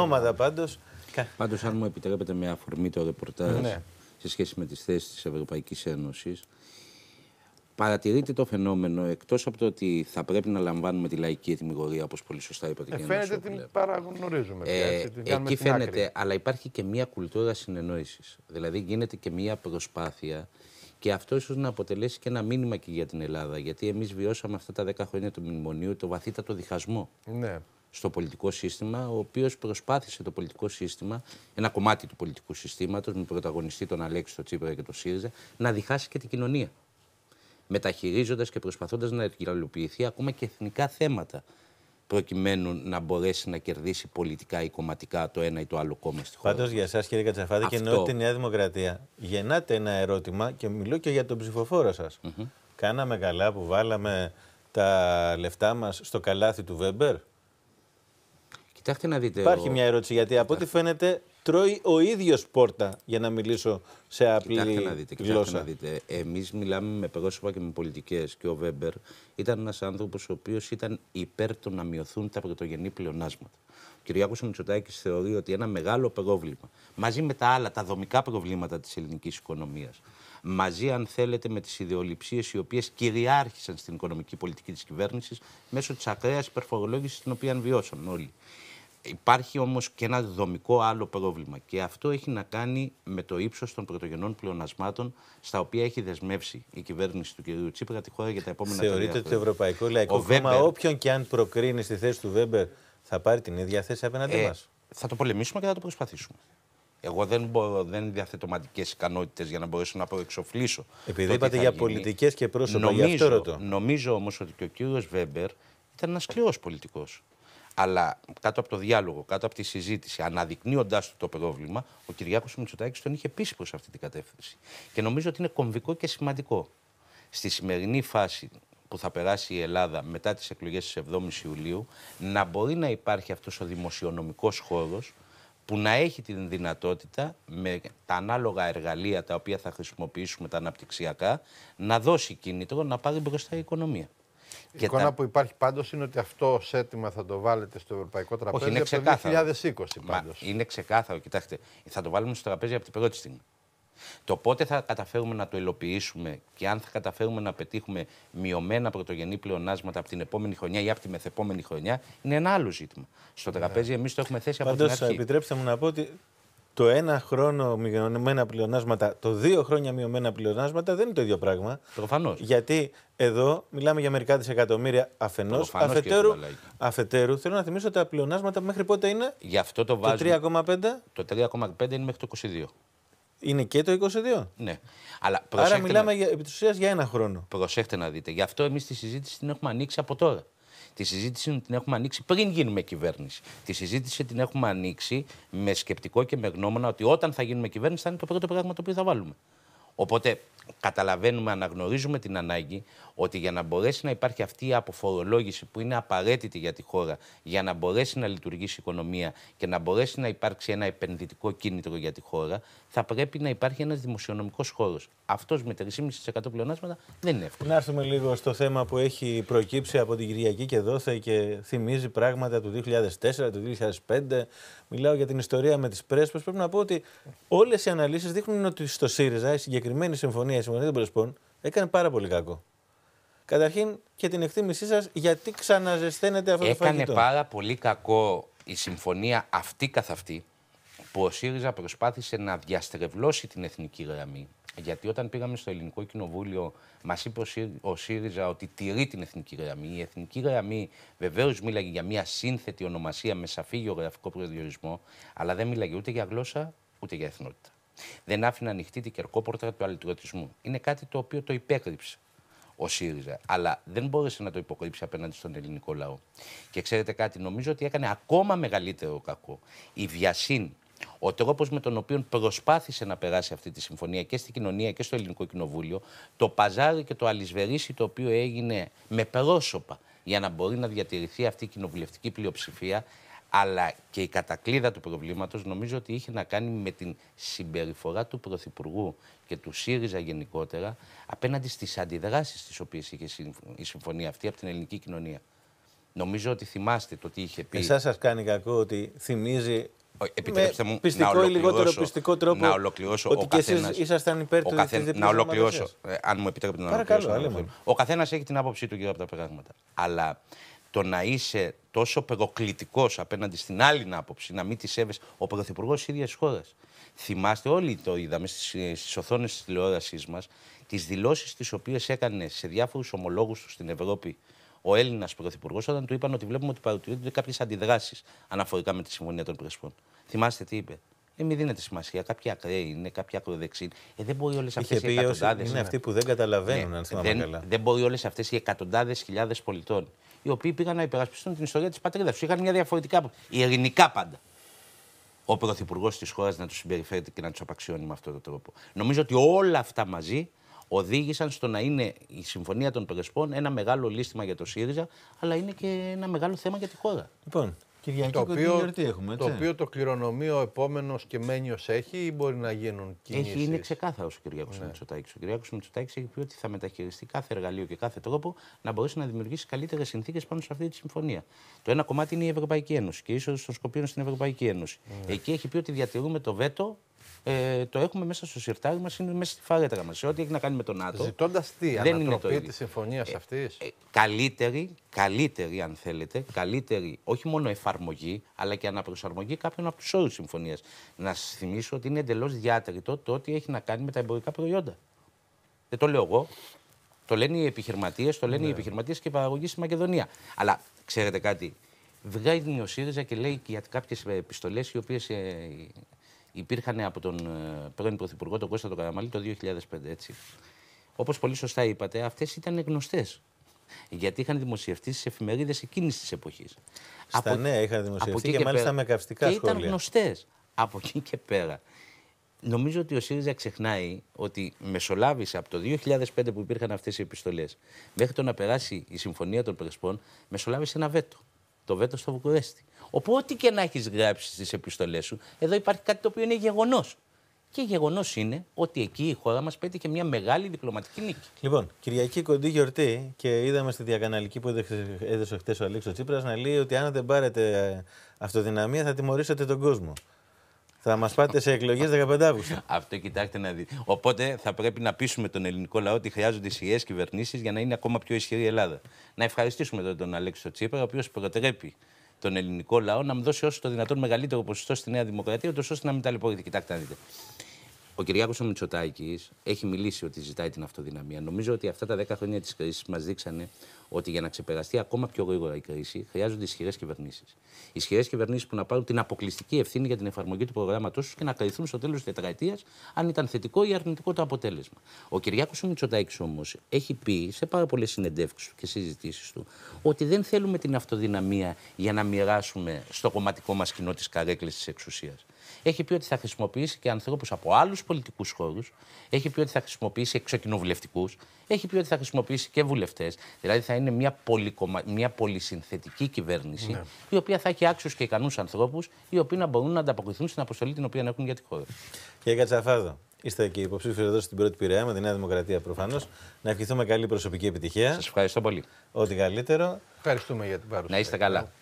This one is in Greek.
Ομάδα πάντω. Πάντως, αν μου επιτρέπετε, με αφορμή το ρεπορτάζ ναι. σε σχέση με τις θέσεις της Ευρωπαϊκής Ένωσης, παρατηρείτε το φαινόμενο εκτός από το ότι θα πρέπει να λαμβάνουμε τη λαϊκή ετοιμιγορία, όπως πολύ σωστά είπατε. Ε, φαίνεται την παραγνωρίζουμε. Ε, έτσι, εκεί φαίνεται, άκρη. αλλά υπάρχει και μια κουλτούρα συνεννόησης. Δηλαδή, γίνεται και μια προσπάθεια. Και αυτό ίσως να αποτελέσει και ένα μήνυμα και για την Ελλάδα. Γιατί εμείς βιώσαμε αυτά τα 10 χρόνια του μνημονίου το βαθύτατο διχασμό. Ναι στο πολιτικό σύστημα, ο οποίος προσπάθησε το πολιτικό σύστημα, ένα κομμάτι του πολιτικού συστήματος, με πρωταγωνιστή τον Αλέξη, τον Τσίπρα και τον ΣΥΡΙΖΑ, να διχάσει και την κοινωνία. Μεταχειρίζοντας και προσπαθώντας να εργαλοποιηθεί ακόμα και εθνικά θέματα, προκειμένου να μπορέσει να κερδίσει πολιτικά ή κομματικά το ένα ή το άλλο κόμμα στη χώρα. Πάντως για εσάς, κύριε Κατσαφάδη, και εννοώ τη Νέα Δημοκρατία, γεννάτε ένα ερώτημα και μιλώ και για τον ψηφοφόρο σας. Κάναμε καλά που βάλαμε τα λεφτά μας στο καλάθι του Βέμπερ. Κοιτάξτε να δείτε. Υπάρχει ο... μια ερώτηση γιατί Κοιτάξτε. από ό,τι φαίνεται τρώει ο ίδιος πόρτα για να μιλήσω σε απλή Κοιτάξτε να δείτε, γλώσσα. Να δείτε. Εμείς μιλάμε με πρόσωπα και με πολιτικές και ο Βέμπερ ήταν ένας άνθρωπος ο οποίος ήταν υπέρ του να μειωθούν τα πρωτογενή πλεονάσματα. Ο Κυριάκος Μητσοτάκη θεωρεί ότι ένα μεγάλο πρόβλημα μαζί με τα άλλα, τα δομικά προβλήματα της ελληνικής οικονομίας, μαζί, αν θέλετε, με τις ιδεολειψίες οι οποίες κυριάρχησαν στην οικονομική πολιτική της κυβέρνησης μέσω της ακραίας υπερφορολόγησης την οποία βιώσαμε όλοι. Υπάρχει όμως και ένα δομικό άλλο πρόβλημα και αυτό έχει να κάνει με το ύψος των πρωτογενών πλεονασμάτων στα οποία έχει δεσμεύσει η κυβέρνηση του κ. Τσίπρα τη χώρα για τα επόμενα χρόνια. Θεωρείτε ότι το Ευρωπαϊκό Λαϊκό Κόμμα όποιον και αν προκρίνει στη θέση του Βέμπερ θα πάρει την ίδια θέση απέναντί ε, μας. Θα το πολεμήσουμε και θα το προσπαθήσουμε. Εγώ δεν, μπορώ, δεν διαθέτω ικανότητες για να μπορέσω να προεξοφλήσω. Επειδή είπατε για πολιτικές και πρόσωπα, νομίζω, Νομίζω όμως ότι και ο κύριος Βέμπερ ήταν ένας σκληρός πολιτικός. Αλλά κάτω από το διάλογο, κάτω από τη συζήτηση, αναδεικνύοντάς του το πρόβλημα, ο Κυριάκος Μητσοτάκης τον είχε πείσει προς αυτή την κατεύθυνση. Και νομίζω ότι είναι κομβικό και σημαντικό. Στη σημερινή φάση που θα περάσει η Ελλάδα μετά τις εκλογές της 7η Ιουλίου, να μπορεί να υπάρχει αυτός ο δημοσιονομικός χώρος που να έχει την δυνατότητα με τα ανάλογα εργαλεία τα οποία θα χρησιμοποιήσουμε τα αναπτυξιακά να δώσει κίνητρο να πάρει μπροστά η οικονομία. Η εικόνα τα... που υπάρχει πάντως είναι ότι αυτό ως αίτημα θα το βάλετε στο ευρωπαϊκό τραπέζι Όχι, είναι από το 2020 πάντως. είναι ξεκάθαρο, κοιτάξτε. Θα το βάλουμε στο τραπέζι από την πρώτη στιγμή. Το πότε θα καταφέρουμε να το ελοποιήσουμε και αν θα καταφέρουμε να πετύχουμε μειωμένα πρωτογενή πλεονάσματα από την επόμενη χρονιά ή από τη μεθεπόμενη χρονιά είναι ένα άλλο ζήτημα. Στο ναι. τραπέζι εμείς το έχουμε θέσει από την αρχή. Επιτρέψτε μου να πω ότι το ένα χρόνο μειωμένα πλεονάσματα, το δύο χρόνια μειωμένα πλεονάσματα δεν είναι το ίδιο πράγμα. Προφανώς. Γιατί εδώ μιλάμε για μερικά δισεκατομμύρια αφενός. Αφετέρου, αφετέρου, θέλω να θυμίσω ότι τα πλεονάσματα μέχρι πότε είναι. Γι' το βάζω. Το 3,5. Το 3,5 είναι μέχρι το 22. Είναι και το 22. Ναι. Αλλά Άρα μιλάμε να... για, επί για ένα χρόνο. Προσέχτε να δείτε. Γι' αυτό εμείς τη συζήτηση την έχουμε ανοίξει από τώρα. Τη συζήτηση την έχουμε ανοίξει πριν γίνουμε κυβέρνηση. Τη συζήτηση την έχουμε ανοίξει με σκεπτικό και με γνώμονα ότι όταν θα γίνουμε κυβέρνηση θα είναι το πρώτο πράγμα το οποίο θα βάλουμε. Οπότε καταλαβαίνουμε, αναγνωρίζουμε την ανάγκη ότι για να μπορέσει να υπάρχει αυτή η αποφορολόγηση που είναι απαραίτητη για τη χώρα, για να μπορέσει να λειτουργήσει η οικονομία και να μπορέσει να υπάρξει ένα επενδυτικό κίνητρο για τη χώρα, θα πρέπει να υπάρχει ένας δημοσιονομικός χώρος. Αυτός με 3,5% πλεονάσματα δεν είναι εύκολο. Να έρθουμε λίγο στο θέμα που έχει προκύψει από την Κυριακή και δόθε και θυμίζει πράγματα του 2004, του 2005. Μιλάω για την ιστορία με τις πρέσπε. Πρέπει να πω ότι όλες οι αναλύσεις δείχνουν ότι στο ΣΥΡΙΖΑ, συγκεκριμένη συμφωνία, η συμφωνία των Πρεσπών, έκανε πάρα πολύ κακό. Καταρχήν και την εκτίμησή σας, γιατί ξαναζεσταίνετε αυτό έκανε το φαγητό. Έκανε πάρα πολύ κακό η συμφωνία αυτή καθ' αυτή που ο ΣΥΡΙΖΑ προσπάθησε να διαστρεβλώσει την εθνική γραμμή. Γιατί όταν πήγαμε στο Ελληνικό Κοινοβούλιο, μας είπε ο ΣΥΡΙΖΑ ότι τηρεί την εθνική γραμμή. Η εθνική γραμμή βεβαίως μίλαγε για μια σύνθετη ονομασία με σαφή γεωγραφικό προσδιορισμό, αλλά δεν μίλαγε ούτε για γλώσσα ούτε για εθνότητα δεν άφηνε ανοιχτή την κερκόπορτα του αλυτρωτισμού. Είναι κάτι το οποίο το υπέκρυψε ο ΣΥΡΙΖΑ. Αλλά δεν μπόρεσε να το υποκρύψει απέναντι στον ελληνικό λαό. Και ξέρετε κάτι, νομίζω ότι έκανε ακόμα μεγαλύτερο κακό. Η βιασύνη, ο τρόπος με τον οποίο προσπάθησε να περάσει αυτή τη συμφωνία και στην κοινωνία και στο ελληνικό κοινοβούλιο, το παζάρι και το αλυσβερίσι το οποίο έγινε με πρόσωπα για να μπορεί να διατηρηθεί αυτή η κοινοβουλευτική πλειοψηφία, αλλά και η κατακλίδα του προβλήματος νομίζω ότι είχε να κάνει με την συμπεριφορά του Πρωθυπουργού και του ΣΥΡΙΖΑ γενικότερα απέναντι στις αντιδράσεις τις οποίες είχε η συμφωνία αυτή από την ελληνική κοινωνία. Νομίζω ότι θυμάστε το τι είχε πει. Εσάς σας κάνει κακό ότι θυμίζει Επιτρέψτε μου πιστικό ή λιγότερο πιστικό τρόπο να ολοκληρώσω ότι ο καθένας, εσείς ήσασταν υπέρ του Να ολοκληρώσω, ε, αν μου επιτρέπετε να ολοκληρώσω. Ο καθένας έχει την άποψή του γύρω από τα πράγματα. Αλλά το να είσαι τόσο προκλητικό απέναντι στην άλλη άποψη, να μην τη σέβεσαι, ο πρωθυπουργός της ίδιας χώρας. Θυμάστε, όλοι το είδαμε στις οθόνες της τηλεόρασής μας, τις δηλώσεις τις οποίες έκανε σε διάφορους ομολόγους του στην Ευρώπη ο Έλληνας πρωθυπουργός, όταν του είπαν ότι βλέπουμε ότι παρατηρούνται κάποιες αντιδράσεις αναφορικά με τη Συμφωνία των Πρεσπών. Θυμάστε τι είπε. Ε, μην δίνετε σημασία. Κάποιοι ακραίοι είναι, κάποιοι ακροδεξοί. Ε, δεν μπορεί όλες αυτές οι Είναι αυτοί που δεν καταλαβαίνουν, ναι, αν θυμάμαι δεν, καλά. Δεν μπορεί όλες αυτές οι εκατοντάδες χιλιάδες πολιτών οι οποίοι πήγαν να υπερασπιστούν την ιστορία της πατρίδας τους. Είχαν μια διαφορετικά. Η ειρηνικά πάντα. Ο πρωθυπουργός της χώρας να τους συμπεριφέρεται και να τους απαξιώνει με αυτόν τον τρόπο. Νομίζω ότι όλα αυτά μαζί οδήγησαν στο να είναι η Συμφωνία των Πρεσπών ένα μεγάλο λίστημα για το ΣΥΡΙΖΑ, αλλά είναι και ένα μεγάλο θέμα για τη χώρα. Λοιπόν, το οποίο, Το οποίο το κληρονομείο επόμενος και μένιος έχει ή μπορεί να γίνουν κινήσει. Έχει, είναι ξεκάθαρο ο Κυριακό ναι. Μητσοτάκης. Ο Κυριακό Μητσοτάκης έχει πει ότι θα μεταχειριστεί κάθε εργαλείο και κάθε τρόπο να μπορέσει να δημιουργήσει καλύτερες συνθήκες πάνω σε αυτή τη συμφωνία. Το ένα κομμάτι είναι η Ευρωπαϊκή Ένωση και ίσως των Σκοπίων στην Ευρωπαϊκή Ένωση. Ναι. Εκεί έχει πει ότι διατηρούμε το ενα κομματι ειναι η ευρωπαικη ενωση και η είσοδο των σκοπιων στην ευρωπαικη ενωση εκει εχει πει οτι διατηρουμε το βετο ε, το έχουμε μέσα στο σιρτάρι μας, είναι μέσα στη φάρετρα μας. Σε ό,τι έχει να κάνει με τον ΝΑΤΟ. Ζητώντας τι, δεν είναι το της συμφωνίας ε, αυτής. Ε, καλύτερη, καλύτερη, αν θέλετε, καλύτερη όχι μόνο εφαρμογή, αλλά και αναπροσαρμογή κάποιων από τους όρους συμφωνίας. Να σας θυμίσω ότι είναι εντελώς διάτριτο το ότι έχει να κάνει με τα εμπορικά προϊόντα. Δεν το λέω εγώ. Το λένε οι επιχειρηματίες, το λένε ναι. οι επιχειρηματίες και η παραγωγή στη Μακεδονία. Αλλά ξέρετε κάτι. Βγάζει ο ΣΥΡΙΖΑ και λέει για κάποιες επιστολές οι οποίες ε, υπήρχαν από τον ε, πρώην Πρωθυπουργό, τον Κώστα τον Καραμαλή, το 2005. Έτσι. Όπως πολύ σωστά είπατε, αυτές ήταν γνωστές. Γιατί είχαν δημοσιευτεί στις εφημερίδες εκείνης της εποχής. Στα από... νέα είχαν δημοσιευτεί και, και, μάλιστα πέρα. με καυστικά και σχόλια. Ήταν γνωστές. Από εκεί και πέρα. Νομίζω ότι ο ΣΥΡΙΖΑ ξεχνάει ότι μεσολάβησε από το 2005 που υπήρχαν αυτές οι επιστολές μέχρι το να περάσει η Συμφωνία των Πρεσπών, μεσολάβησε ένα βέτο. Το βέτο στο Βουκουρέστι. Οπότε, ό,τι και να έχεις γράψει στις επιστολές σου, εδώ υπάρχει κάτι το οποίο είναι γεγονός. Και γεγονός είναι ότι εκεί η χώρα μας πέτυχε μια μεγάλη διπλωματική νίκη. Λοιπόν, Κυριακή κοντή γιορτή και είδαμε στη διακαναλική που έδωσε, χθες ο Αλέξος Τσίπρας να λέει ότι αν δεν πάρετε ε, αυτοδυναμία θα τιμωρήσετε τον κόσμο. Θα μας πάτε σε εκλογές 15 Αύγουστο. Αυτό κοιτάξτε να δείτε. Οπότε θα πρέπει να πείσουμε τον ελληνικό λαό ότι χρειάζονται ισχυρές κυβερνήσεις για να είναι ακόμα πιο ισχυρή η Ελλάδα. Να ευχαριστήσουμε τον, Αλέξο Τσίπρα, ο οποίος προτρέπει τον ελληνικό λαό να μου δώσει όσο το δυνατόν μεγαλύτερο ποσοστό στη Νέα Δημοκρατία, ούτως ώστε να μην ταλαιπωρείται. Κοιτάξτε, να δείτε. Ο Κυριάκος ο έχει μιλήσει ότι ζητάει την αυτοδυναμία. Νομίζω ότι αυτά τα 10 χρόνια της κρίσης μας δείξανε ότι για να ξεπεραστεί ακόμα πιο γρήγορα η κρίση χρειάζονται ισχυρές κυβερνήσεις. Ισχυρές κυβερνήσεις που να πάρουν την αποκλειστική ευθύνη για την εφαρμογή του προγράμματό τους και να κρυθούν στο τέλος της τετραετίας αν ήταν θετικό ή αρνητικό το αποτέλεσμα. Ο Κυριάκος ο Μητσοτάκης όμως έχει πει σε πάρα πολλές συνεντεύξεις και συζητήσεις του ότι δεν θέλουμε την αυτοδυναμία για να μοιράσουμε στο κομματικό μας κοινό τις καρέκλες της εξουσίας. Έχει πει ότι θα χρησιμοποιήσει και ανθρώπους από άλλους πολιτικούς χώρους. Έχει πει ότι θα χρησιμοποιήσει εξοκοινοβουλευτικούς. Έχει πει ότι θα χρησιμοποιήσει και βουλευτές. Δηλαδή θα είναι μια, πολυκομα... μια πολυσυνθετική κυβέρνηση, ναι. η οποία θα έχει άξιους και ικανούς ανθρώπους, οι οποίοι να μπορούν να ανταποκριθούν στην αποστολή την οποία έχουν για τη χώρα. Κύριε Κατσαφάδο, είστε και υποψήφιος εδώ στην πρώτη Πειραιά με τη Νέα Δημοκρατία προφανώς. Να ευχηθούμε καλή προσωπική επιτυχία. Σας ευχαριστώ πολύ. Ό,τι καλύτερο. Ευχαριστούμε για την παρουσία. Να είστε καλά.